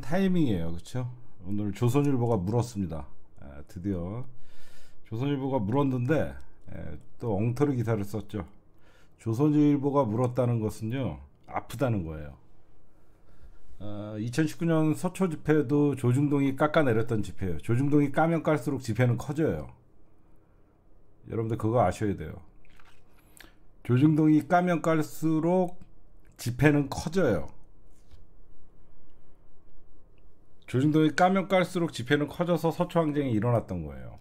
타이밍이에요 그렇죠 오늘 조선일보가 물었습니다 아, 드디어 조선일보가 물었는데 에, 또 엉터리 기사를 썼죠 조선일보가 물었다는 것은요 아프다는 거예요 어, 2019년 서초 집회도 조중동이 깎아내렸던 집회예요 조중동이 까면 깔수록 집회는 커져요 여러분들 그거 아셔야 돼요 조중동이 까면 깔수록 집회는 커져요 조중동이 까면 깔수록 집회는 커져서 서초 항쟁이 일어났던 거예요.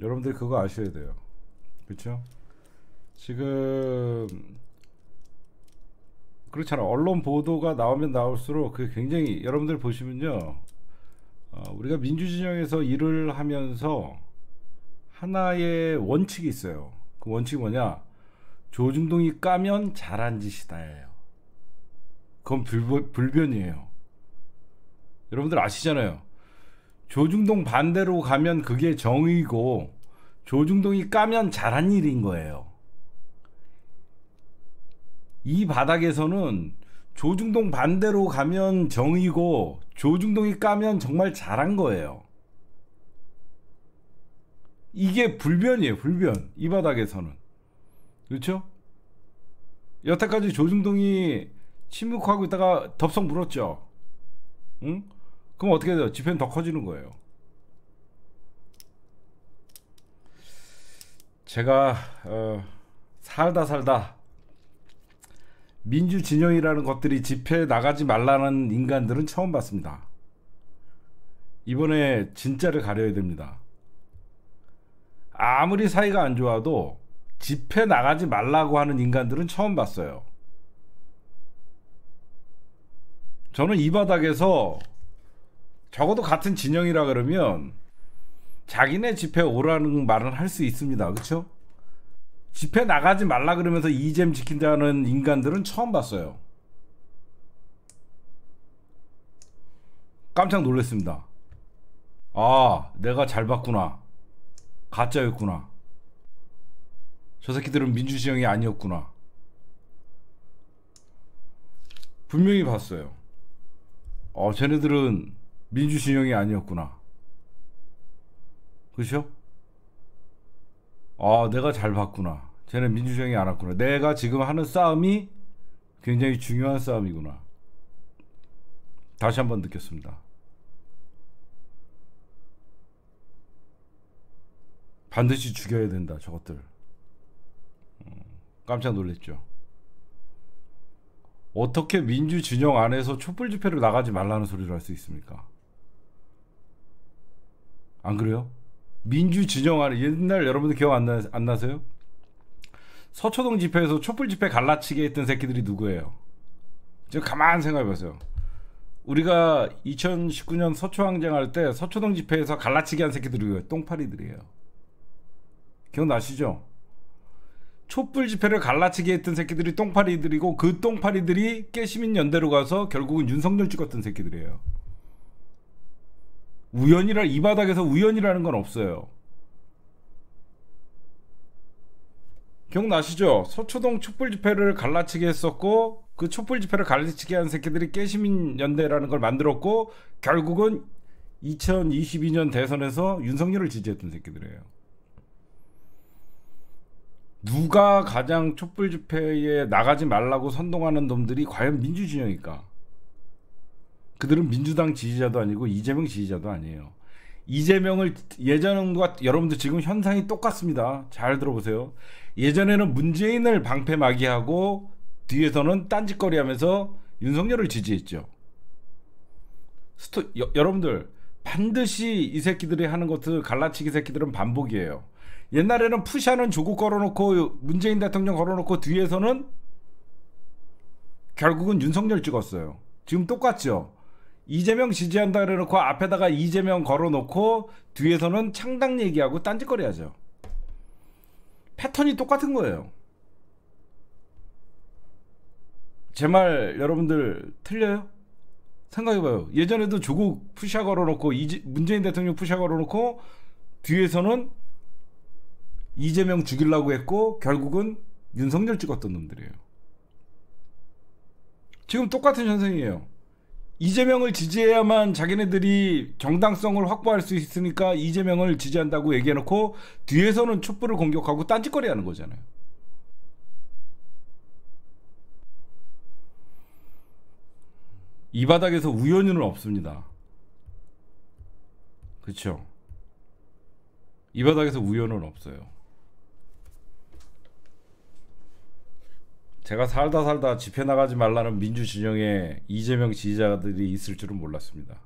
여러분들 그거 아셔야 돼요. 그렇죠? 지금 그렇잖아. 언론 보도가 나오면 나올수록 그 굉장히 여러분들 보시면요. 어, 우리가 민주진영에서 일을 하면서 하나의 원칙이 있어요. 그 원칙이 뭐냐? 조중동이 까면 잘한 짓이다예요. 그건 불, 불변이에요. 여러분들 아시잖아요. 조중동 반대로 가면 그게 정의고 조중동이 까면 잘한 일인 거예요. 이 바닥에서는 조중동 반대로 가면 정의고 조중동이 까면 정말 잘한 거예요. 이게 불변이에요, 불변. 이 바닥에서는. 그렇죠? 여태까지 조중동이 침묵하고 있다가 덥석 물었죠. 응? 그럼 어떻게 돼요? 집회는더 커지는 거예요. 제가 어, 살다 살다 민주 진영이라는 것들이 집회에 나가지 말라는 인간들은 처음 봤습니다. 이번에 진짜를 가려야 됩니다. 아무리 사이가 안 좋아도 집회 나가지 말라고 하는 인간들은 처음 봤어요. 저는 이 바닥에서 적어도 같은 진영이라 그러면 자기네 집회 오라는 말은 할 수 있습니다. 그렇죠? 집회 나가지 말라 그러면서 이잼 지킨다는 인간들은 처음 봤어요. 깜짝 놀랐습니다. 아, 내가 잘 봤구나. 가짜였구나. 저 새끼들은 민주지영이 아니었구나. 분명히 봤어요. 어, 쟤네들은 민주 진영이 아니었구나. 그죠? 아, 내가 잘 봤구나. 쟤는 민주 진영이 안 왔구나. 내가 지금 하는 싸움이 굉장히 중요한 싸움이구나. 다시 한번 느꼈습니다. 반드시 죽여야 된다, 저것들. 음, 깜짝 놀랐죠. 어떻게 민주 진영 안에서 촛불 집회를 나가지 말라는 소리를 할 수 있습니까? 안 그래요? 민주 진영 안에 옛날 여러분들 기억 안, 나, 안 나세요? 서초동 집회에서 촛불 집회 갈라치게 했던 새끼들이 누구예요? 지금 가만 생각해보세요. 우리가 2019년 서초항쟁 할때 서초동 집회에서 갈라치기 한 새끼들이 똥파리들이에요. 기억나시죠? 촛불 집회를 갈라치게 했던 새끼들이 똥파리들이고 그 똥파리들이 깨시민 연대로 가서 결국은 윤석열 찍었던 새끼들이에요. 우연이라 이 바닥에서 우연이라는 건 없어요. 기억나시죠? 서초동 촛불 집회를 갈라치게 했었고 그 촛불 집회를 갈라치게 한 새끼들이 깨시민 연대라는 걸 만들었고 결국은 2022년 대선에서 윤석열을 지지했던 새끼들이에요. 누가 가장 촛불 집회에 나가지 말라고 선동하는 놈들이 과연 민주진영일까? 그들은 민주당 지지자도 아니고 이재명 지지자도 아니에요. 이재명을 예전과 여러분들 지금 현상이 똑같습니다. 잘 들어보세요. 예전에는 문재인을 방패막이하고 뒤에서는 딴짓거리하면서 윤석열을 지지했죠. 스토, 여, 여러분들 반드시 이 새끼들이 하는 것들 갈라치기 새끼들은 반복이에요. 옛날에는 푸샤는 조국 걸어놓고 문재인 대통령 걸어놓고 뒤에서는 결국은 윤석열 찍었어요. 지금 똑같죠. 이재명 지지한다 그래놓고 앞에다가 이재명 걸어놓고 뒤에서는 창당 얘기하고 딴짓거리 하죠. 패턴이 똑같은 거예요. 제 말 여러분들 틀려요? 생각해봐요. 예전에도 조국 푸샤 걸어놓고 이지, 문재인 대통령 푸샤 걸어놓고 뒤에서는 이재명 죽이려고 했고 결국은 윤석열 찍었던 놈들이에요. 지금 똑같은 현상이에요. 이재명을 지지해야만 자기네들이 정당성을 확보할 수 있으니까 이재명을 지지한다고 얘기해놓고 뒤에서는 촛불을 공격하고 딴짓거리 하는 거잖아요. 이 바닥에서 우연히는 없습니다. 그렇죠? 이 바닥에서 우연은 없어요. 제가 살다 살다 집회 나가지 말라는 민주 진영의 이재명 지지자들이 있을 줄은 몰랐습니다.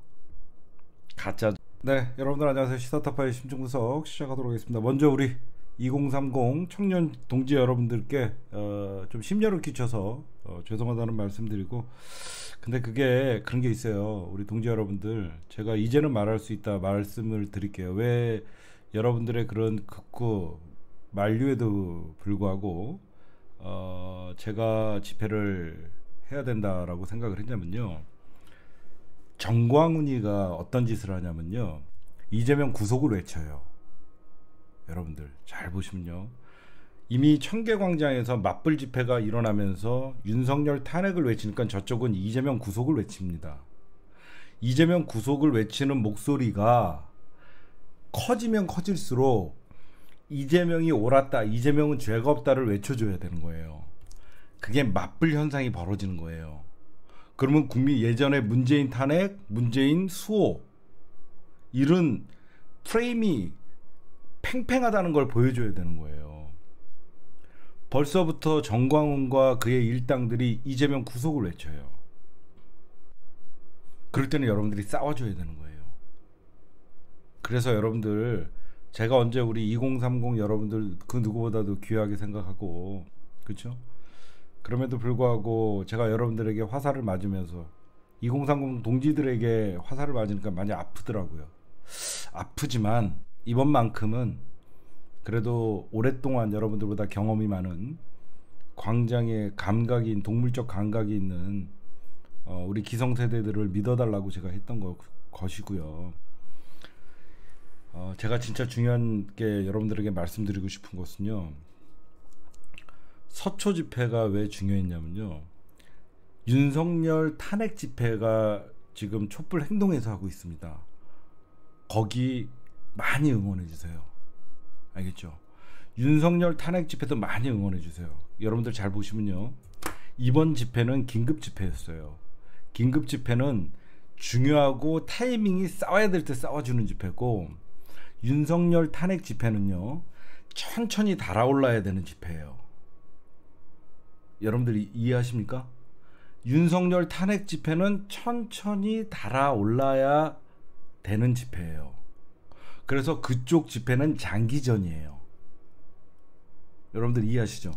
가짜. 네, 여러분들 안녕하세요. 시사타파의 심층구석 시작하도록 하겠습니다. 먼저 우리 2030 청년 동지 여러분들께 어, 좀 심려를 끼쳐서 어, 죄송하다는 말씀드리고 근데 그게 그런 게 있어요. 우리 동지 여러분들 제가 이제는 말할 수 있다 말씀을 드릴게요. 왜 여러분들의 그런 극구 만류에도 불구하고 어, 제가 집회를 해야 된다라고 생각을 했냐면요. 정광훈이가 어떤 짓을 하냐면요. 이재명 구속을 외쳐요. 여러분들 잘 보시면요. 이미 청계광장에서 맞불 집회가 일어나면서 윤석열 탄핵을 외치니까 저쪽은 이재명 구속을 외칩니다. 이재명 구속을 외치는 목소리가 커지면 커질수록 이재명이 옳았다, 이재명은 죄가 없다를 외쳐줘야 되는 거예요. 그게 맞불 현상이 벌어지는 거예요. 그러면 국민 예전에 문재인 탄핵, 문재인 수호 이런 프레임이 팽팽하다는 걸 보여줘야 되는 거예요. 벌써부터 정광훈과 그의 일당들이 이재명 구속을 외쳐요. 그럴 때는 여러분들이 싸워줘야 되는 거예요. 그래서 여러분들 제가 언제 우리 2030 여러분들 그 누구보다도 귀하게 생각하고 그렇죠? 그럼에도 불구하고 제가 여러분들에게 화살을 맞으면서 2030 동지들에게 화살을 맞으니까 많이 아프더라고요. 아프지만 이번만큼은 그래도 오랫동안 여러분들보다 경험이 많은 광장의 감각인 동물적 감각이 있는 어, 우리 기성세대들을 믿어달라고 제가 했던 거, 것이고요. 어, 제가 진짜 중요한 게 여러분들에게 말씀드리고 싶은 것은요. 서초 집회가 왜 중요했냐면요. 윤석열 탄핵 집회가 지금 촛불 행동에서 하고 있습니다. 거기 많이 응원해 주세요. 알겠죠? 윤석열 탄핵 집회도 많이 응원해 주세요. 여러분들 잘 보시면요. 이번 집회는 긴급 집회였어요. 긴급 집회는 중요하고 타이밍이 싸워야 될 때 싸워주는 집회고 윤석열 탄핵 집회는요. 천천히 달아올라야 되는 집회예요. 여러분들 이, 이해하십니까? 윤석열 탄핵 집회는 천천히 달아올라야 되는 집회예요. 그래서 그쪽 집회는 장기전이에요. 여러분들 이해하시죠?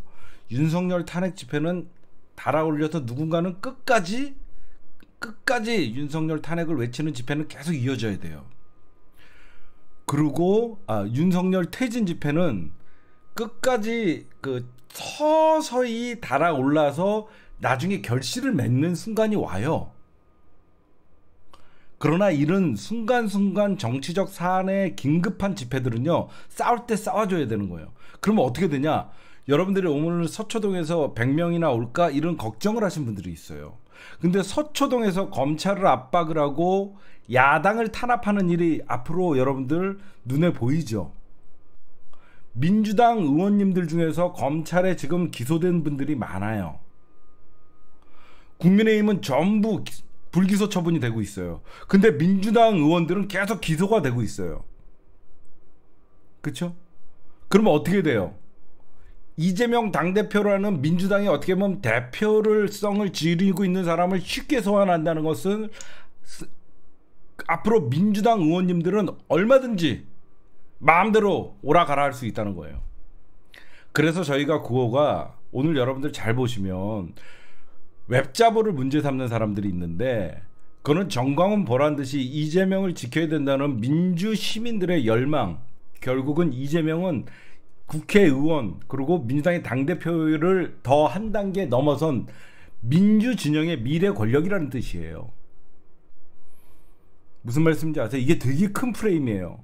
윤석열 탄핵 집회는 달아올려서 누군가는 끝까지 끝까지 윤석열 탄핵을 외치는 집회는 계속 이어져야 돼요. 그리고 아, 윤석열 퇴진 집회는 끝까지 그 서서히 달아올라서 나중에 결실을 맺는 순간이 와요. 그러나 이런 순간순간 정치적 사안의 긴급한 집회들은요, 싸울 때 싸워줘야 되는 거예요. 그러면 어떻게 되냐? 여러분들이 오늘 서초동에서 100명이나 올까? 이런 걱정을 하신 분들이 있어요. 근데 서초동에서 검찰을 압박을 하고 야당을 탄압하는 일이 앞으로 여러분들 눈에 보이죠. 민주당 의원님들 중에서 검찰에 지금 기소된 분들이 많아요. 국민의힘은 전부 불기소 처분이 되고 있어요. 근데 민주당 의원들은 계속 기소가 되고 있어요. 그쵸? 그러면 어떻게 돼요? 이재명 당대표라는 민주당이 어떻게 보면 대표를 성을 지르고 있는 사람을 쉽게 소환한다는 것은 앞으로 민주당 의원님들은 얼마든지 마음대로 오라가라 할 수 있다는 거예요. 그래서 저희가 구호가 오늘 여러분들 잘 보시면 웹자보를 문제 삼는 사람들이 있는데 그거는 정광훈 보란 듯이 이재명을 지켜야 된다는 민주 시민들의 열망 결국은 이재명은 국회의원 그리고 민주당의 당대표를 더 한 단계 넘어선 민주 진영의 미래 권력이라는 뜻이에요. 무슨 말씀인지 아세요? 이게 되게 큰 프레임이에요.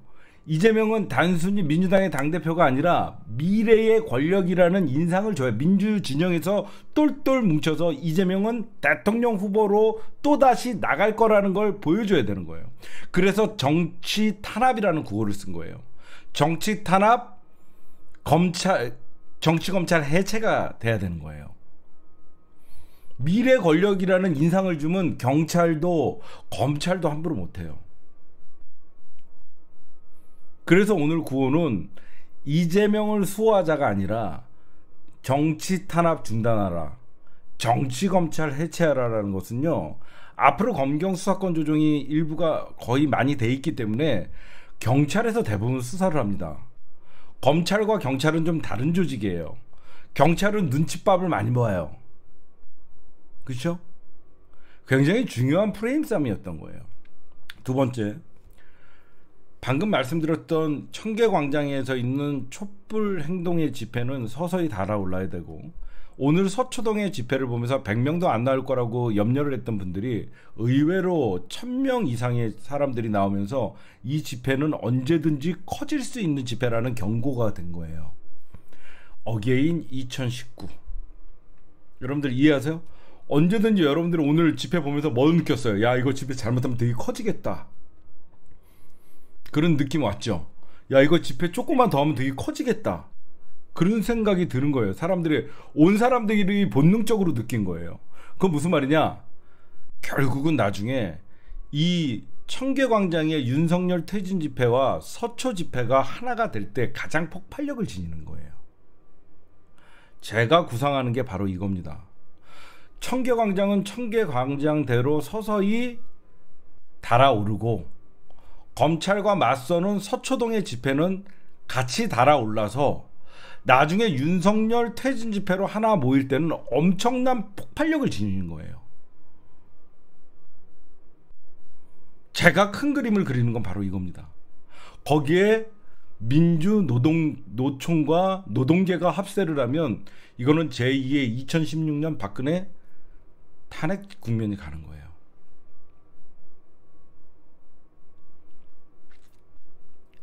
이재명은 단순히 민주당의 당대표가 아니라 미래의 권력이라는 인상을 줘요. 민주 진영에서 똘똘 뭉쳐서 이재명은 대통령 후보로 또다시 나갈 거라는 걸 보여줘야 되는 거예요. 그래서 정치 탄압이라는 구호를 쓴 거예요. 정치 탄압, 검찰 정치 검찰 해체가 돼야 되는 거예요. 미래 권력이라는 인상을 주면 경찰도 검찰도 함부로 못해요. 그래서 오늘 구호는 이재명을 수호하자가 아니라 정치 탄압 중단하라, 정치 검찰 해체하라라는 것은요. 앞으로 검경 수사권 조정이 일부가 거의 많이 돼 있기 때문에 경찰에서 대부분 수사를 합니다. 검찰과 경찰은 좀 다른 조직이에요. 경찰은 눈칫밥을 많이 모아요. 그렇죠? 굉장히 중요한 프레임 싸움이었던 거예요. 두 번째, 방금 말씀드렸던 청계광장에서 있는 촛불 행동의 집회는 서서히 달아올라야 되고 오늘 서초동의 집회를 보면서 100명도 안 나올 거라고 염려를 했던 분들이 의외로 1000명 이상의 사람들이 나오면서 이 집회는 언제든지 커질 수 있는 집회라는 경고가 된 거예요. 어게인 2019. 여러분들 이해하세요? 언제든지 여러분들이 오늘 집회 보면서 뭘 뭐 느꼈어요? 야, 이거 집회 잘못하면 되게 커지겠다. 그런 느낌 왔죠? 야, 이거 집회 조금만 더 하면 되게 커지겠다. 그런 생각이 드는 거예요. 사람들이 온 사람들이 본능적으로 느낀 거예요. 그 무슨 말이냐? 결국은 나중에 이 청계광장의 윤석열 퇴진 집회와 서초 집회가 하나가 될 때 가장 폭발력을 지니는 거예요. 제가 구상하는 게 바로 이겁니다. 청계광장은 청계광장대로 서서히 달아오르고 검찰과 맞서는 서초동의 집회는 같이 달아올라서 나중에 윤석열 퇴진 집회로 하나 모일 때는 엄청난 폭발력을 지닌 거예요. 제가 큰 그림을 그리는 건 바로 이겁니다. 거기에 민주 노동 노총과 노동계가 합세를 하면 이거는 제2의 2016년 박근혜 탄핵 국면이 가는 거예요.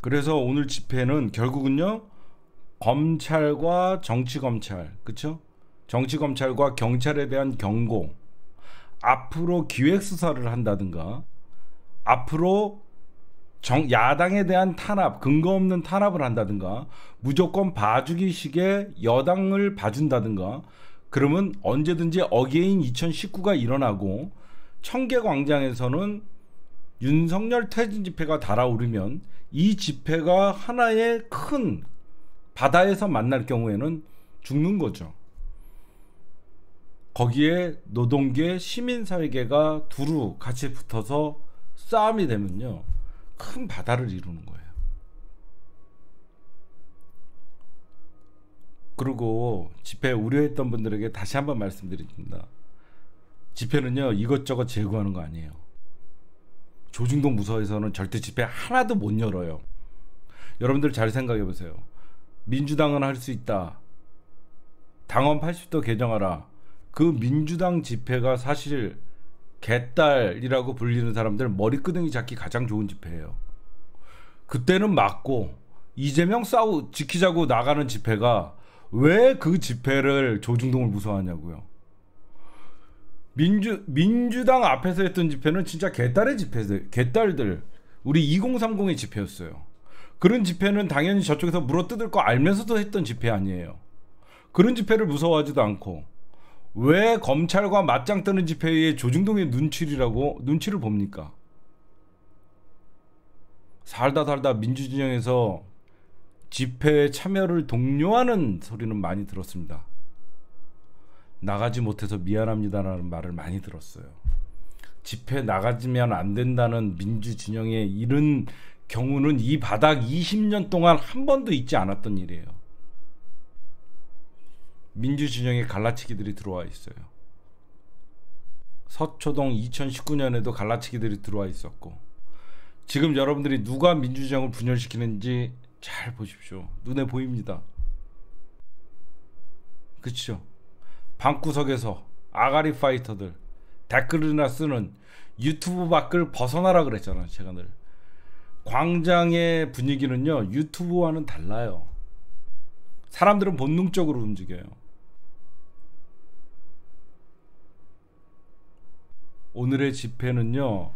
그래서 오늘 집회는 결국은요 검찰과 정치 검찰, 그쵸 정치 검찰과 경찰에 대한 경고. 앞으로 기획 수사를 한다든가 앞으로 정, 야당에 대한 탄압, 근거 없는 탄압을 한다든가 무조건 봐주기식의 여당을 봐준다든가 그러면 언제든지 어게인 2019가 일어나고 청계광장에서는 윤석열 퇴진 집회가 달아오르면 이 집회가 하나의 큰 바다에서 만날 경우에는 죽는 거죠. 거기에 노동계 시민사회계가 두루 같이 붙어서 싸움이 되면요. 큰 바다를 이루는 거예요. 그리고 집회 우려했던 분들에게 다시 한번 말씀드립니다. 집회는요 이것저것 제거하는 거 아니에요. 조중동 무서워서는 절대 집회 하나도 못 열어요. 여러분들 잘 생각해 보세요. 민주당은 할 수 있다. 당원 80도 개정하라. 그 민주당 집회가 사실 개딸이라고 불리는 사람들 머리끄덩이 잡기 가장 좋은 집회예요. 그때는 맞고 이재명 싸우 지키자고 나가는 집회가 왜 그 집회를 조중동을 무서워하냐고요. 민주 민주당 앞에서 했던 집회는 진짜 개딸의 집회 들 개딸들 우리 2030의 집회였어요. 그런 집회는 당연히 저쪽에서 물어뜯을 거 알면서도 했던 집회 아니에요. 그런 집회를 무서워하지도 않고 왜 검찰과 맞짱 뜨는 집회에 조중동의 눈치라고 눈치를 봅니까? 살다 살다 민주진영에서 집회에 참여를 독려하는 소리는 많이 들었습니다. 나가지 못해서 미안합니다라는 말을 많이 들었어요. 집회 나가지면 안 된다는 민주진영의 이런 경우는 이 바닥 20년 동안 한 번도 있지 않았던 일이에요. 민주 진영의 갈라치기들이 들어와 있어요. 서초동 2019년에도 갈라치기들이 들어와 있었고 지금 여러분들이 누가 민주정을 분열시키는지 잘 보십시오. 눈에 보입니다. 그렇죠. 방구석에서 아가리 파이터들 댓글이나 쓰는 유튜브 밖을 벗어나라 그랬잖아요. 제가 늘. 광장의 분위기는요 유튜브와는 달라요 사람들은 본능적으로 움직여요 오늘의 집회는요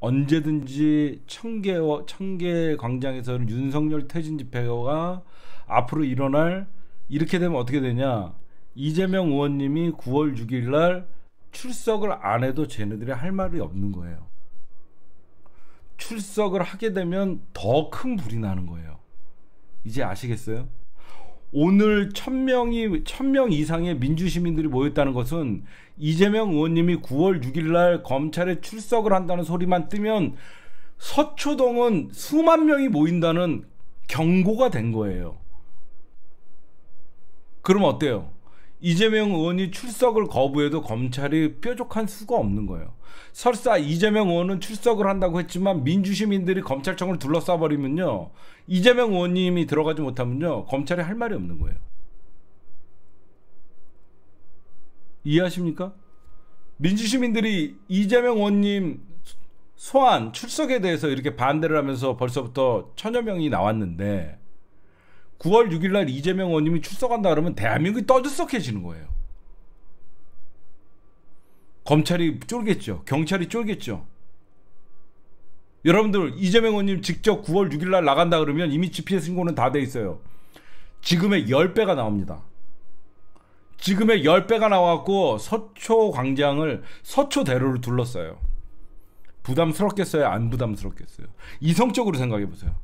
언제든지 청계 청계 광장에서는 윤석열 퇴진 집회가 앞으로 일어날 이렇게 되면 어떻게 되냐 이재명 의원님이 9월 6일 날 출석을 안 해도 쟤네들이 할 말이 없는 거예요 출석을 하게 되면 더 큰 불이 나는 거예요. 이제 아시겠어요? 오늘 천명이1명 이상의 민주 시민들이 모였다는 것은 이재명 의원님이 9월 6일 날 검찰에 출석을 한다는 소리만 뜨면 서초동은 수만 명이 모인다는 경고가 된 거예요. 그럼 어때요? 이재명 의원이 출석을 거부해도 검찰이 뾰족한 수가 없는 거예요. 설사 이재명 의원은 출석을 한다고 했지만 민주시민들이 검찰청을 둘러싸버리면요. 이재명 의원님이 들어가지 못하면요. 검찰이 할 말이 없는 거예요. 이해하십니까? 민주시민들이 이재명 의원님 소환 출석에 대해서 이렇게 반대를 하면서 벌써부터 천여 명이 나왔는데 9월 6일 날 이재명 의원님이 출석한다 그러면 대한민국이 떠들썩해지는 거예요. 검찰이 쫄겠죠. 경찰이 쫄겠죠. 여러분들 이재명 의원님 직접 9월 6일 날 나간다 그러면 이미 GPS 신고는 다 돼 있어요. 지금의 10배가 나옵니다. 지금의 10배가 나와갖고 서초 광장을 서초대로를 둘렀어요. 부담스럽겠어요? 안 부담스럽겠어요? 이성적으로 생각해 보세요.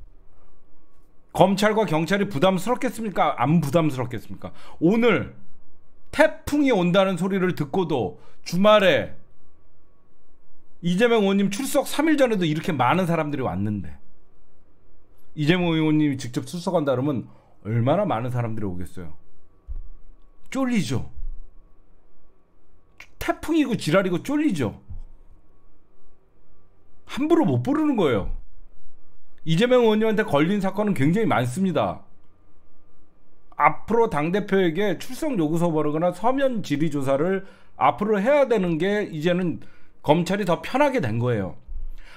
검찰과 경찰이 부담스럽겠습니까? 안 부담스럽겠습니까? 오늘 태풍이 온다는 소리를 듣고도 주말에 이재명 의원님 출석 3일 전에도 이렇게 많은 사람들이 왔는데 이재명 의원님이 직접 출석한다 그러면 얼마나 많은 사람들이 오겠어요. 쫄리죠. 태풍이고 지랄이고 쫄리죠. 함부로 못 부르는 거예요. 이재명 의원님한테 걸린 사건은 굉장히 많습니다. 앞으로 당대표에게 출석 요구서 보내거나 서면 질의 조사를 앞으로 해야 되는 게 이제는 검찰이 더 편하게 된 거예요.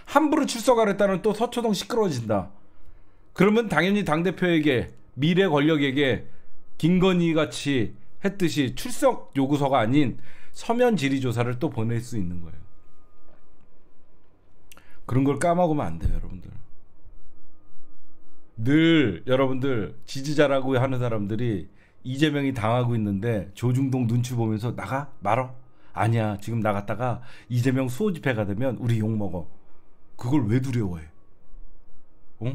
함부로 출석하랬다는 또 서초동 시끄러워진다. 그러면 당연히 당대표에게 미래 권력에게 김건희 같이 했듯이 출석 요구서가 아닌 서면 질의 조사를 또 보낼 수 있는 거예요. 그런 걸 까먹으면 안 돼요, 여러분들. 늘 여러분들 지지자라고 하는 사람들이 이재명이 당하고 있는데 조중동 눈치 보면서 나가 말어 아니야 지금 나갔다가 이재명 수호 집회가 되면 우리 욕 먹어 그걸 왜 두려워해? 어?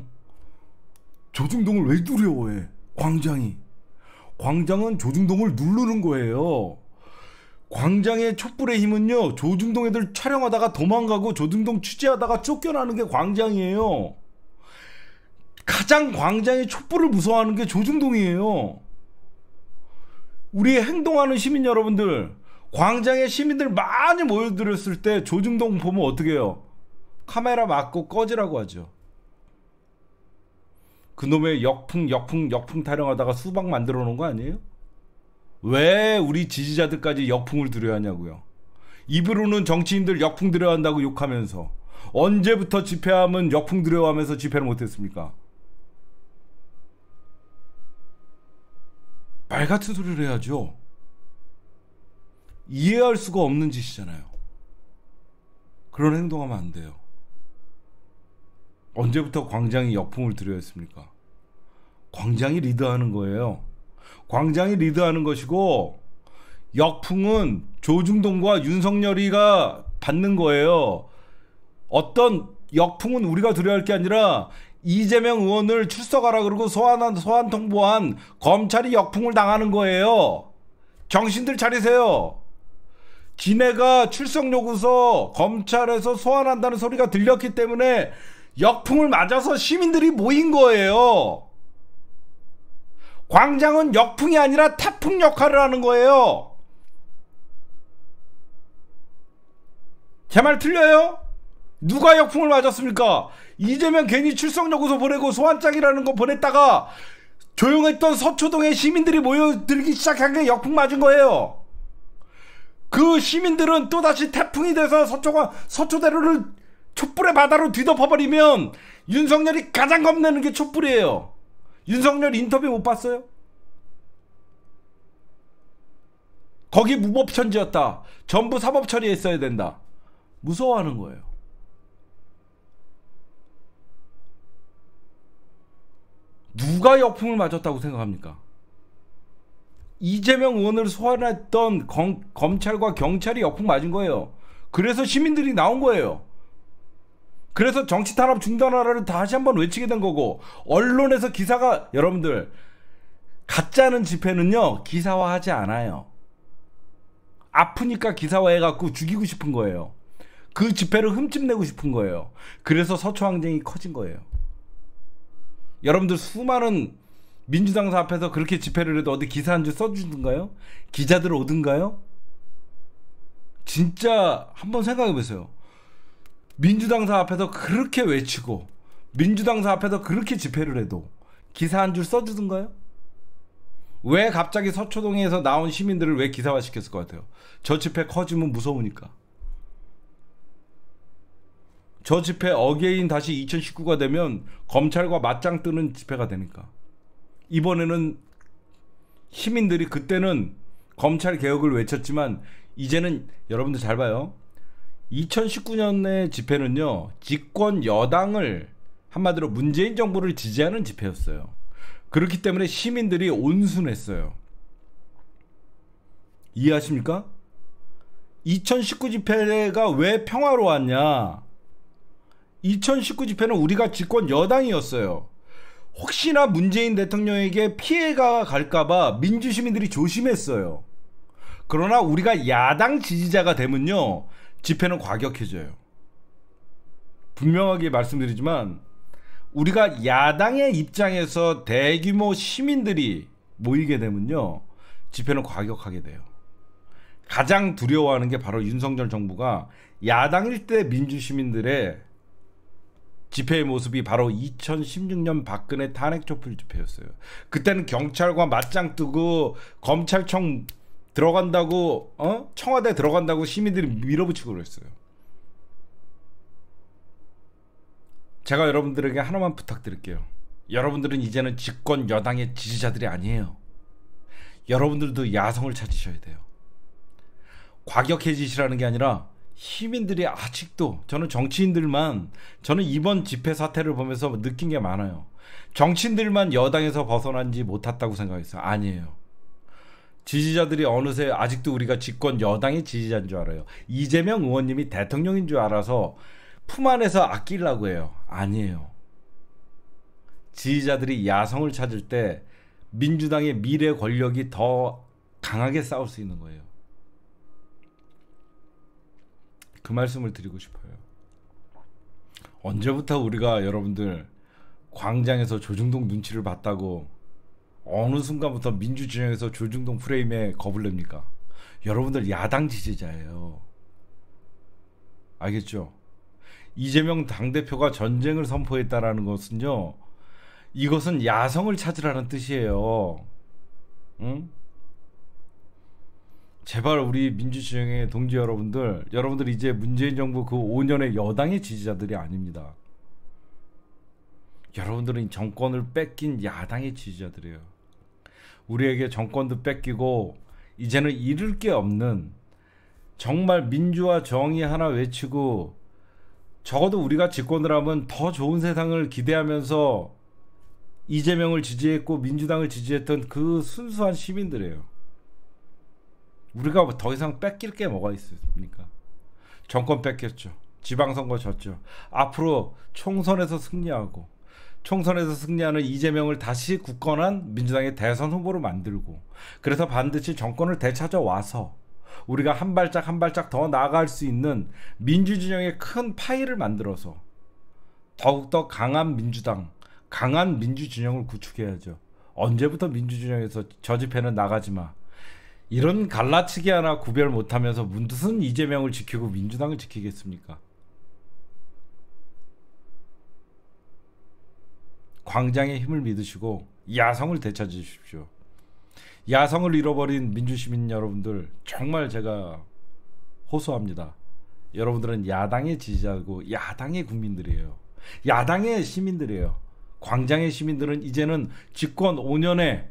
조중동을 왜 두려워해? 광장이 광장은 조중동을 누르는 거예요. 광장의 촛불의 힘은요 조중동 애들 촬영하다가 도망가고 조중동 취재하다가 쫓겨나는 게 광장이에요. 가장 광장의 촛불을 무서워하는 게 조중동이에요. 우리 행동하는 시민 여러분들, 광장에 시민들 많이 모여들었을 때 조중동 보면 어떻게 해요? 카메라 막고 꺼지라고 하죠. 그놈의 역풍, 역풍, 역풍 타령하다가 수박 만들어 놓은 거 아니에요? 왜 우리 지지자들까지 역풍을 들려야 하냐고요. 입으로는 정치인들 역풍 들려야 한다고 욕하면서 언제부터 집회하면 역풍 려여하면서 집회를 못했습니까? 말 같은 소리를 해야죠. 이해할 수가 없는 짓이잖아요. 그런 행동하면 안 돼요. 언제부터 광장이 역풍을 들여왔습니까 광장이 리드하는 거예요. 광장이 리드하는 것이고 역풍은 조중동과 윤석열이가 받는 거예요. 어떤 역풍은 우리가 두려워할 게 아니라 이재명 의원을 출석하라 그러고 소환 소환 통보한 검찰이 역풍을 당하는 거예요. 정신들 차리세요. 기내가 출석 요구서 검찰에서 소환한다는 소리가 들렸기 때문에 역풍을 맞아서 시민들이 모인 거예요. 광장은 역풍이 아니라 태풍 역할을 하는 거예요. 제 말 틀려요? 누가 역풍을 맞았습니까? 이재명 괜히 출석여고서 보내고 소환장이라는 거 보냈다가 조용했던 서초동에 시민들이 모여들기 시작한 게 역풍 맞은 거예요. 그 시민들은 또다시 태풍이 돼서 서초가 서초대로를 촛불의 바다로 뒤덮어버리면 윤석열이 가장 겁내는 게 촛불이에요. 윤석열 인터뷰 못 봤어요? 거기 무법천지였다. 전부 사법처리했어야 된다. 무서워하는 거예요. 누가 역풍을 맞았다고 생각합니까? 이재명 의원을 소환했던 검, 검찰과 경찰이 역풍 맞은 거예요. 그래서 시민들이 나온 거예요. 그래서 정치 탄압 중단하라를 다시 한번 외치게 된 거고 언론에서 기사가 여러분들 가짜는 집회는요 기사화하지 않아요. 아프니까 기사화해갖고 죽이고 싶은 거예요. 그 집회를 흠집내고 싶은 거예요. 그래서 서초항쟁이 커진 거예요. 여러분들 수많은 민주당사 앞에서 그렇게 집회를 해도 어디 기사 한 줄 써주든가요? 기자들 오든가요? 진짜 한번 생각해 보세요. 민주당사 앞에서 그렇게 외치고 민주당사 앞에서 그렇게 집회를 해도 기사 한 줄 써주든가요? 왜 갑자기 서초동에서 나온 시민들을 왜 기사화 시켰을 것 같아요? 저 집회 커지면 무서우니까. 저 집회 어게인 다시 2019가 되면 검찰과 맞짱 뜨는 집회가 되니까 이번에는 시민들이 그때는 검찰 개혁을 외쳤지만 이제는 여러분들 잘 봐요. 2019년의 집회는요 집권 여당을 한마디로 문재인 정부를 지지하는 집회였어요. 그렇기 때문에 시민들이 온순했어요. 이해하십니까? 2019 집회가 왜 평화로웠냐? 2019 집회는 우리가 집권 여당이었어요. 혹시나 문재인 대통령에게 피해가 갈까봐 민주시민들이 조심했어요. 그러나 우리가 야당 지지자가 되면요, 집회는 과격해져요. 분명하게 말씀드리지만, 우리가 야당의 입장에서 대규모 시민들이 모이게 되면요, 집회는 과격하게 돼요. 가장 두려워하는 게 바로 윤석열 정부가 야당일 때 민주시민들의 집회의 모습이 바로 2016년 박근혜 탄핵 촛불 집회였어요. 그때는 경찰과 맞짱 뜨고 검찰청 들어간다고 어? 청와대 들어간다고 시민들이 밀어붙이고 그랬어요. 제가 여러분들에게 하나만 부탁드릴게요. 여러분들은 이제는 집권 여당의 지지자들이 아니에요. 여러분들도 야성을 찾으셔야 돼요. 과격해지시라는 게 아니라 시민들이 아직도 저는 정치인들만 저는 이번 집회 사태를 보면서 느낀 게 많아요. 정치인들만 여당에서 벗어난지 못했다고 생각했어요. 아니에요. 지지자들이 어느새 아직도 우리가 집권 여당의 지지자인 줄 알아요. 이재명 의원님이 대통령인 줄 알아서 품 안에서 아끼려고 해요. 아니에요. 지지자들이 야성을 찾을 때 민주당의 미래 권력이 더 강하게 싸울 수 있는 거예요. 그 말씀을 드리고 싶어요. 언제부터 우리가 여러분들 광장에서 조중동 눈치를 봤다고 어느 순간부터 민주진영에서 조중동 프레임에 겁을 냅니까? 여러분들 야당 지지자예요. 알겠죠? 이재명 당대표가 전쟁을 선포했다라는 것은요, 이것은 야성을 찾으라는 뜻이에요. 응? 제발 우리 민주주의의 동지 여러분들, 여러분들 이제 문재인 정부 그 5년의 여당의 지지자들이 아닙니다. 여러분들은 정권을 뺏긴 야당의 지지자들이에요. 우리에게 정권도 뺏기고 이제는 잃을 게 없는 정말 민주와 정의 하나 외치고 적어도 우리가 집권을 하면 더 좋은 세상을 기대하면서 이재명을 지지했고 민주당을 지지했던 그 순수한 시민들이에요. 우리가 더 이상 뺏길 게 뭐가 있습니까? 정권 뺏겼죠. 지방선거 졌죠. 앞으로 총선에서 승리하고 총선에서 승리하는 이재명을 다시 굳건한 민주당의 대선 후보로 만들고 그래서 반드시 정권을 되찾아와서 우리가 한 발짝 한 발짝 더 나아갈 수 있는 민주진영의 큰 파이를 만들어서 더욱더 강한 민주당, 강한 민주진영을 구축해야죠. 언제부터 민주진영에서 저 집회는 나가지 마. 이런 갈라치기 하나 구별 못하면서 무슨 이재명을 지키고 민주당을 지키겠습니까? 광장의 힘을 믿으시고 야성을 되찾으십시오. 야성을 잃어버린 민주시민 여러분들 정말 제가 호소합니다. 여러분들은 야당의 지지자고 야당의 국민들이에요. 야당의 시민들이에요. 광장의 시민들은 이제는 집권 5년에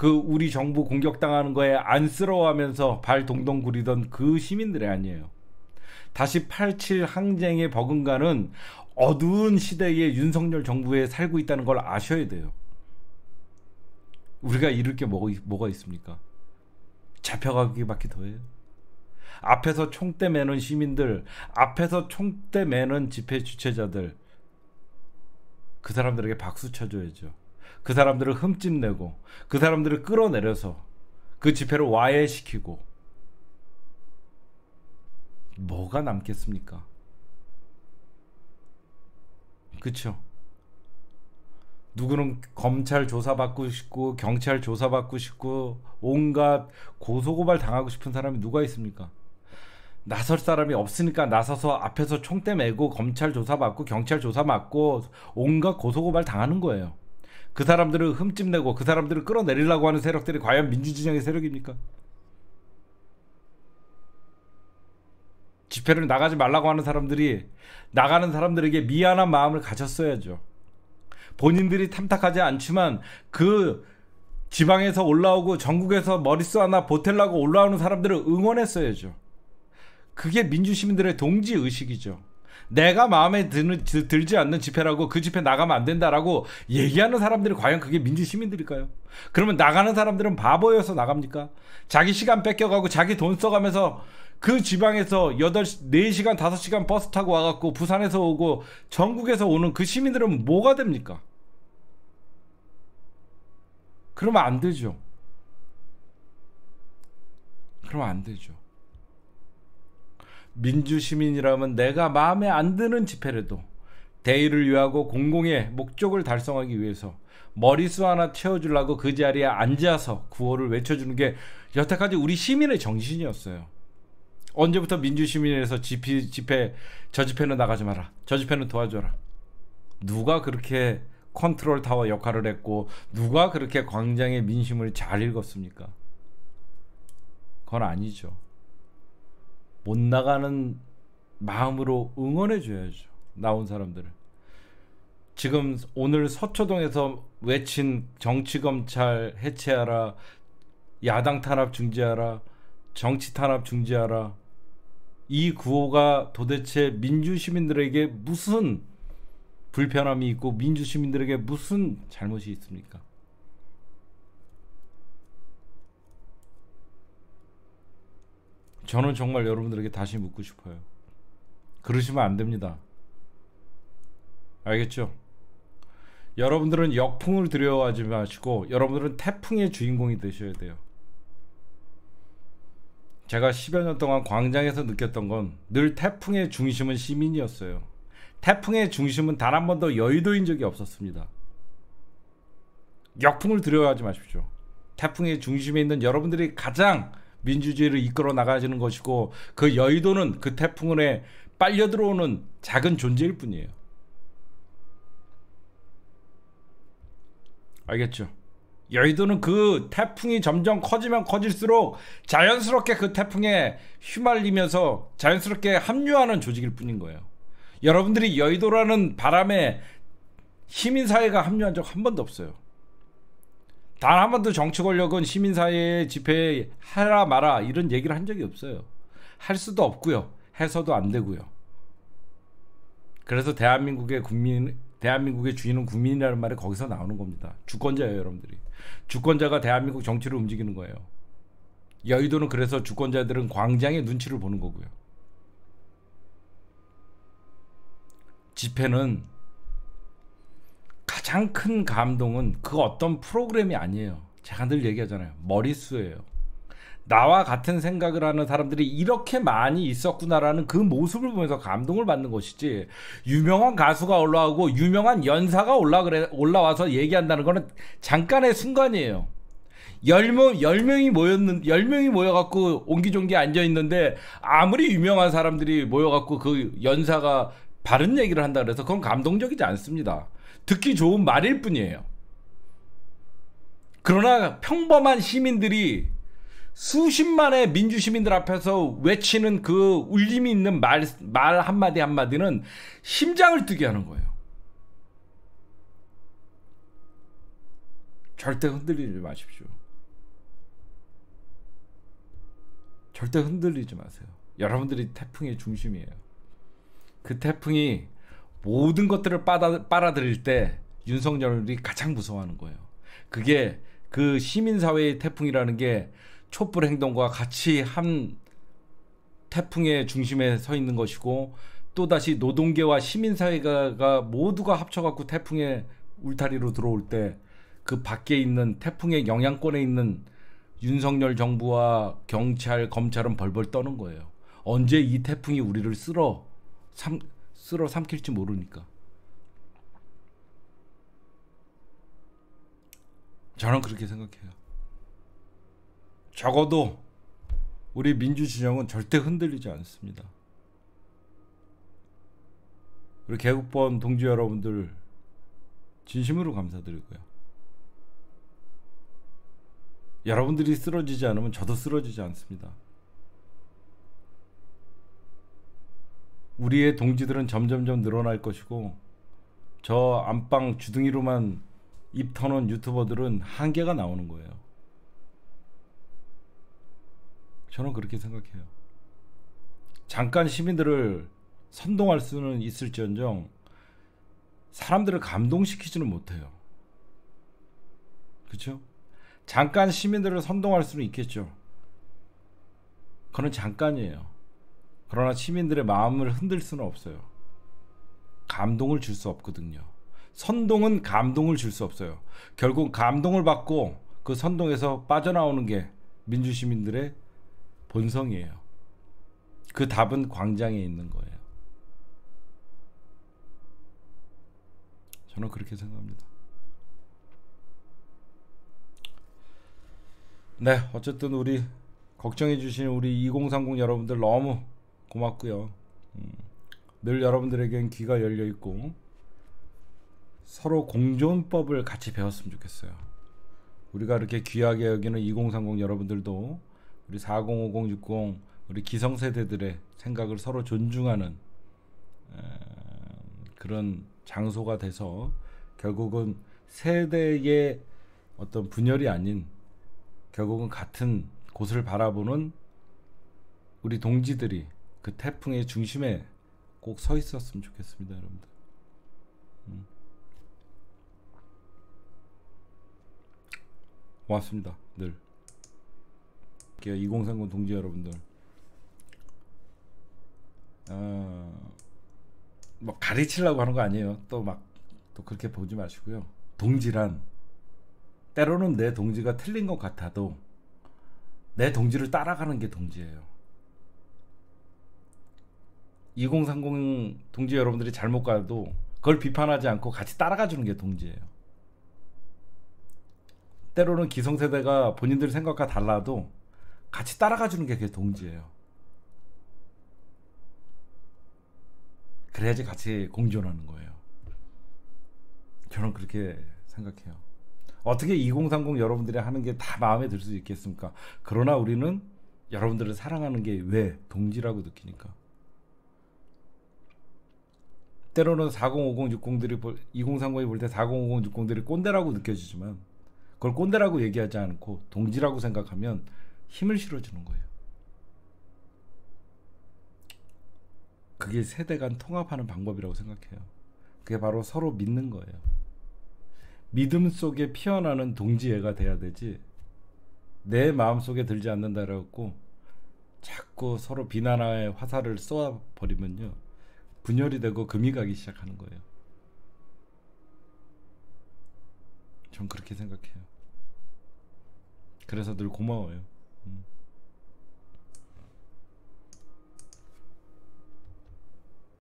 그 우리 정부 공격당하는 거에 안쓰러워하면서 발 동동 구리던 그 시민들이 아니에요. 다시 87 항쟁의 버금가는 어두운 시대의 윤석열 정부에 살고 있다는 걸 아셔야 돼요. 우리가 잃을 게 뭐, 뭐가 있습니까? 잡혀가기밖에 더해요. 앞에서 총대 매는 시민들, 앞에서 총대 매는 집회 주최자들, 그 사람들에게 박수 쳐줘야죠. 그 사람들을 흠집내고 그 사람들을 끌어내려서 그 집회를 와해시키고 뭐가 남겠습니까? 그쵸? 누구는 검찰 조사받고 싶고 경찰 조사받고 싶고 온갖 고소고발 당하고 싶은 사람이 누가 있습니까? 나설 사람이 없으니까 나서서 앞에서 총대 메고 검찰 조사받고 경찰 조사받고 온갖 고소고발 당하는 거예요. 그 사람들을 흠집내고 그 사람들을 끌어내리려고 하는 세력들이 과연 민주진영의 세력입니까? 집회를 나가지 말라고 하는 사람들이 나가는 사람들에게 미안한 마음을 가졌어야죠. 본인들이 탐탁하지 않지만 그 지방에서 올라오고 전국에서 머리써 하나 보탤라고 올라오는 사람들을 응원했어야죠. 그게 민주시민들의 동지의식이죠. 내가 마음에 드는 들지 않는 집회라고 그 집회 나가면 안 된다라고 얘기하는 사람들이 과연 그게 민주 시민들일까요? 그러면 나가는 사람들은 바보여서 나갑니까? 자기 시간 뺏겨가고 자기 돈 써가면서 그 지방에서 8, 4시간, 5시간 버스 타고 와갖고 부산에서 오고 전국에서 오는 그 시민들은 뭐가 됩니까? 그러면 안 되죠. 그러면 안 되죠. 민주시민이라면 내가 마음에 안 드는 집회라도 대의를 위하고 공공의 목적을 달성하기 위해서 머리수 하나 채워주려고 그 자리에 앉아서 구호를 외쳐주는 게 여태까지 우리 시민의 정신이었어요. 언제부터 민주시민에서 집회, 집회, 저 집회는 나가지 마라. 저 집회는 도와줘라. 누가 그렇게 컨트롤 타워 역할을 했고, 누가 그렇게 광장의 민심을 잘 읽었습니까? 그건 아니죠. 못 나가는 마음으로 응원해 줘야죠. 나온 사람들을. 지금 오늘 서초동에서 외친 정치 검찰 해체하라. 야당 탄압 중지하라. 정치 탄압 중지하라. 이 구호가 도대체 민주 시민들에게 무슨 불편함이 있고 민주 시민들에게 무슨 잘못이 있습니까? 저는 정말 여러분들에게 다시 묻고 싶어요. 그러시면 안 됩니다. 알겠죠? 여러분들은 역풍을 들여하지 마시고 여러분들은 태풍의 주인공이 되셔야 돼요. 제가 10여 년 동안 광장에서 느꼈던 건 늘 태풍의 중심은 시민이었어요. 태풍의 중심은 단 한 번도 여의도인 적이 없었습니다. 역풍을 들여하지 마십시오. 태풍의 중심에 있는 여러분들이 가장 민주주의를 이끌어 나가시는 것이고 그 여의도는 그 태풍에 빨려 들어오는 작은 존재일 뿐이에요. 알겠죠? 여의도는 그 태풍이 점점 커지면 커질수록 자연스럽게 그 태풍에 휘말리면서 자연스럽게 합류하는 조직일 뿐인 거예요. 여러분들이 여의도라는 바람에 시민사회가 합류한 적 한 번도 없어요. 단한 번도 정치 권력은 시민사회 집회 하라 마라 이런 얘기를 한 적이 없어요. 할 수도 없고요. 해서도 안 되고요. 그래서 대한민국의 국민 대한민국의 주인은 국민이라는 말이 거기서 나오는 겁니다. 주권자예요, 여러분들이. 주권자가 대한민국 정치를 움직이는 거예요. 여의도는 그래서 주권자들은 광장의 눈치를 보는 거고요. 집회는 가장 큰 감동은 그 어떤 프로그램이 아니에요. 제가 늘 얘기하잖아요. 머릿수예요. 나와 같은 생각을 하는 사람들이 이렇게 많이 있었구나라는 그 모습을 보면서 감동을 받는 것이지 유명한 가수가 올라오고 유명한 연사가 올라 그래 올라와서 얘기한다는 거는 잠깐의 순간이에요. 열명 열명이 모였는 열명이 모여갖고 옹기종기 앉아 있는데 아무리 유명한 사람들이 모여갖고 그 연사가 바른 얘기를 한다 그래서 그건 감동적이지 않습니다. 듣기 좋은 말일 뿐이에요. 그러나 평범한 시민들이 수십만의 민주시민들 앞에서 외치는 그 울림이 있는 말, 말 한마디 한마디는 심장을 뜨게 하는 거예요. 절대 흔들리지 마십시오. 절대 흔들리지 마세요. 여러분들이 태풍의 중심이에요. 그 태풍이 모든 것들을 빨아, 빨아들일 때 윤석열이 가장 무서워하는 거예요. 그게 그 시민사회의 태풍이라는 게 촛불 행동과 같이 한 태풍의 중심에 서 있는 것이고 또다시 노동계와 시민사회가 모두가 합쳐갖고 태풍의 울타리로 들어올 때 그 밖에 있는 태풍의 영향권에 있는 윤석열 정부와 경찰, 검찰은 벌벌 떠는 거예요. 언제 이 태풍이 우리를 쓸어 삼, 쓸어 삼킬지 모르니까. 저는 그렇게 생각해요. 적어도 우리 민주 진영은 절대 흔들리지 않습니다. 우리 개국본 동지 여러분들 진심으로 감사드리고요. 여러분들이 쓰러지지 않으면 저도 쓰러지지 않습니다. 우리의 동지들은 점점점 늘어날 것이고 저 안방 주둥이로만 입 터놓은 유튜버들은 한계가 나오는 거예요. 저는 그렇게 생각해요. 잠깐 시민들을 선동할 수는 있을지언정 사람들을 감동시키지는 못해요. 그렇죠? 잠깐 시민들을 선동할 수는 있겠죠. 그건 잠깐이에요. 그러나 시민들의 마음을 흔들 수는 없어요. 감동을 줄 수 없거든요. 선동은 감동을 줄 수 없어요. 결국 감동을 받고 그 선동에서 빠져나오는 게 민주 시민들의 본성이에요. 그 답은 광장에 있는 거예요. 저는 그렇게 생각합니다. 네, 어쨌든 우리 걱정해 주신 우리 2030 여러분들 너무 고맙고요. 음. 늘 여러분들에겐 귀가 열려 있고 서로 공존법을 같이 배웠으면 좋겠어요. 우리가 이렇게 귀하게 여기는 2030 여러분들도 우리 4050, 60 우리 기성세대들의 생각을 서로 존중하는 그런 장소가 돼서 결국은 세대의 어떤 분열이 아닌 결국은 같은 곳을 바라보는 우리 동지들이 그 태풍의 중심에 꼭 서 있었으면 좋겠습니다, 여러분들. 음. 고맙습니다, 늘. 2030 동지 여러분들. 어, 뭐 가르치려고 하는 거 아니에요. 또 막 또 그렇게 보지 마시고요. 동지란 때로는 내 동지가 틀린 것 같아도 내 동지를 따라가는 게 동지예요. 2030 동지 여러분들이 잘못 가도 그걸 비판하지 않고 같이 따라가 주는 게 동지예요. 때로는 기성세대가 본인들 생각과 달라도 같이 따라가 주는 게 그게 동지예요. 그래야지 같이 공존하는 거예요. 저는 그렇게 생각해요. 어떻게 2030 여러분들이 하는 게 다 마음에 들 수 있겠습니까? 그러나 우리는 여러분들을 사랑하는 게 왜 동지라고 느끼니까. 때로는 4050, 60들이 2030이 볼 때 4050, 60들이 꼰대라고 느껴지지만 그걸 꼰대라고 얘기하지 않고 동지라고 생각하면 힘을 실어주는 거예요. 그게 세대 간 통합하는 방법이라고 생각해요. 그게 바로 서로 믿는 거예요. 믿음 속에 피어나는 동지애가 돼야 되지 내 마음속에 들지 않는다라고 자꾸 서로 비난하에 화살을 쏘아 버리면요. 분열이 되고 금이 가기 시작하는 거예요. 전 그렇게 생각해요. 그래서 늘 고마워요.